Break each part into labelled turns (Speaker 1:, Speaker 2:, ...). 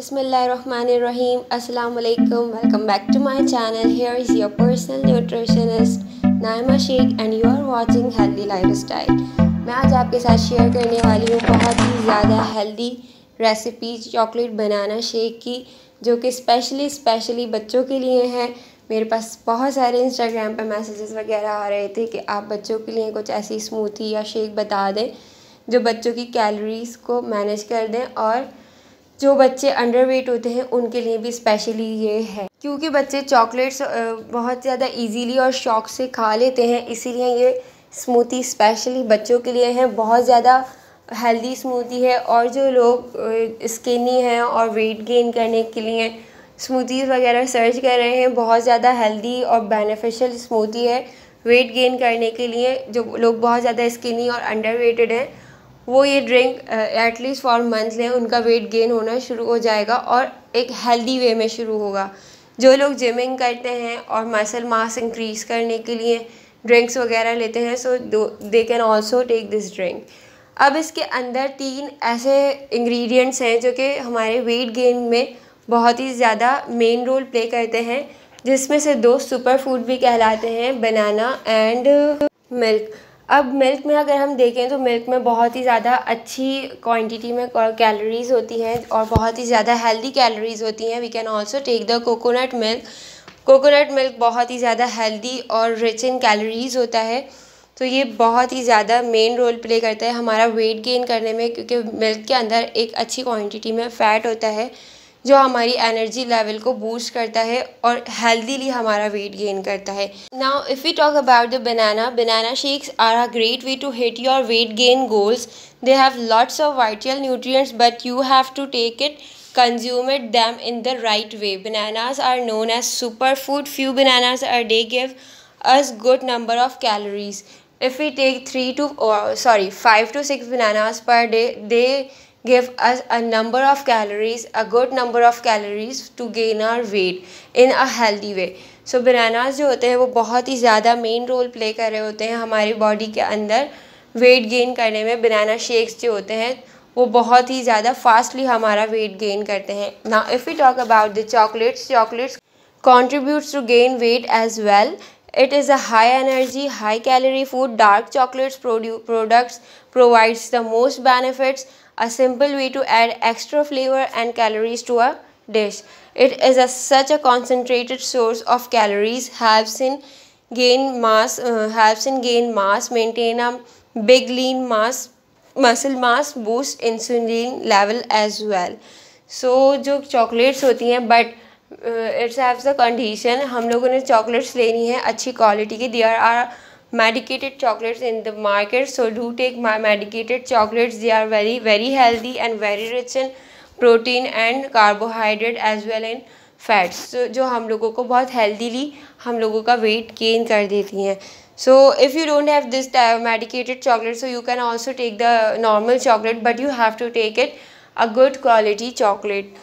Speaker 1: बिसमीम् अल्लाम welcome back to my channel here is your personal nutritionist Naima Shaikh and you are watching healthy life style मैं आज आपके साथ share करने वाली हूँ बहुत ही ज़्यादा healthy recipes chocolate banana shake की जो कि स्पेशली स्पेशली बच्चों के लिए हैं मेरे पास बहुत सारे इंस्टाग्राम पर मैसेजेस वगैरह आ रहे थे कि आप बच्चों के लिए कुछ ऐसी स्मूथी या शेक बता दें जो बच्चों की कैलोरीज को मैनेज कर दें और जो बच्चे अंडर वेट होते हैं उनके लिए भी स्पेशली ये है क्योंकि बच्चे चॉकलेट्स बहुत ज़्यादा इजीली और शौक से खा लेते हैं इसीलिए ये स्मूथी स्पेशली बच्चों के लिए है बहुत ज़्यादा हेल्दी स्मूथी है और जो लोग स्किनी हैं और वेट गेन करने के लिए स्मूथीज़ वगैरह सर्च कर रहे हैं बहुत ज़्यादा हेल्दी और बेनिफिशियल स्मूथी है वेट गेन करने के लिए जो लोग बहुत ज़्यादा स्किनी और अंडर वेटेड हैं वो ये ड्रिंक एटलीस्ट फॉर मंथ लें उनका वेट गेन होना शुरू हो जाएगा और एक हेल्दी वे में शुरू होगा जो लोग जिमिंग करते हैं और मसल मास इंक्रीज करने के लिए ड्रिंक्स वगैरह लेते हैं so they can also take this drink अब इसके अंदर तीन ऐसे इंग्रेडिएंट्स हैं जो कि हमारे वेट गेन में बहुत ही ज़्यादा मेन रोल प्ले करते हैं जिसमें से दो सुपर फूड भी कहलाते हैं बनाना एंड मिल्क अब मिल्क में अगर हम देखें तो मिल्क में बहुत ही ज़्यादा अच्छी क्वांटिटी में कैलोरीज़ होती हैं और बहुत ही ज़्यादा हेल्दी कैलोरीज़ होती हैं we can also take the coconut milk coconut milk बहुत ही ज़्यादा हेल्दी और रिच इन कैलोरीज़ होता है तो ये बहुत ही ज़्यादा मेन रोल प्ले करता है हमारा वेट गेन करने में क्योंकि मिल्क के अंदर एक अच्छी क्वान्टिटी में फ़ैट होता है जो हमारी एनर्जी लेवल को बूस्ट करता है और हेल्दीली हमारा वेट गेन करता है now if you talk about the banana banana shakes are a great way to hit your weight gain goals they have lots of vital nutrients but you have to take it consumed them in the right way bananas are known as super food few bananas are they give us good number of calories if you take three to sorry five to six bananas per day they give us a number of calories a good number of calories to gain our weight in a healthy way so so, bananas जो होते हैं वो बहुत ही ज़्यादा main role play कर रहे होते हैं हमारी बॉडी के अंदर वेट गेन करने में बनाना शेक्स जो होते हैं वो बहुत ही ज़्यादा फास्टली हमारा वेट गेन करते हैं ना if you talk about the chocolates chocolates contributes to gain weight as well it is a high energy high calorie food dark chocolates products provides the most benefits a simple way to add extra flavor and calories to a dish. It is a, such a concentrated source of calories, helps in gain mass, uh, helps in gain mass, maintain a big lean mass, muscle mass, boost insulin level as well. so, जो chocolates होती हैं but it's haves the condition. हम लोगों ने chocolates लेनी है अच्छी की medicated chocolates in the market so do take my medicated chocolates they are very very healthy and very rich in protein and carbohydrate as well in fats so, जो हम लोगों को बहुत हेल्दीली हम लोगों का वेट गेन कर देती हैं so if you don't have this medicated chocolate so you can also take the normal chocolate but you have to take it a good quality chocolate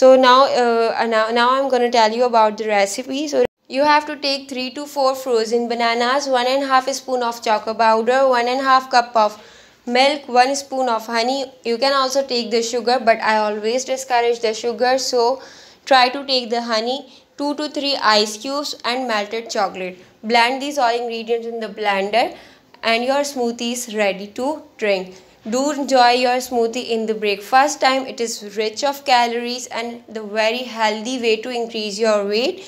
Speaker 1: so now uh, now, now i'm going to tell you about the recipe so You have to take 3 to 4 frozen bananas, 1 and half spoon of chocolate powder, 1 and half cup of milk, 1 spoon of honey. You can also take the sugar but I always discourage the sugar so try to take the honey, 2 to 3 ice cubes and melted chocolate. Blend these all ingredients in the blender and your smoothie is ready to drink. Do enjoy your smoothie in the breakfast time. It is rich of calories and the very healthy way to increase your weight.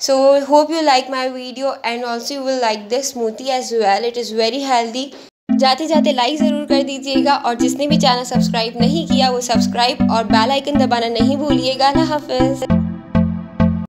Speaker 1: so hope you like my video and also you will like this smoothie as well it is very healthy जाते जाते like ज़रूर कर दीजिएगा और जिसने भी channel subscribe नहीं किया वो सब्सक्राइब और बेल आइकन दबाना नहीं भूलिएगा ना हाफिज़